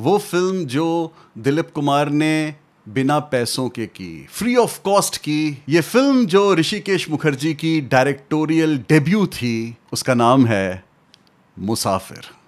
वो फिल्म जो दिलीप कुमार ने बिना पैसों के की फ्री ऑफ कॉस्ट की ये फिल्म जो ऋषिकेश मुखर्जी की डायरेक्टोरियल डेब्यू थी उसका नाम है मुसाफिर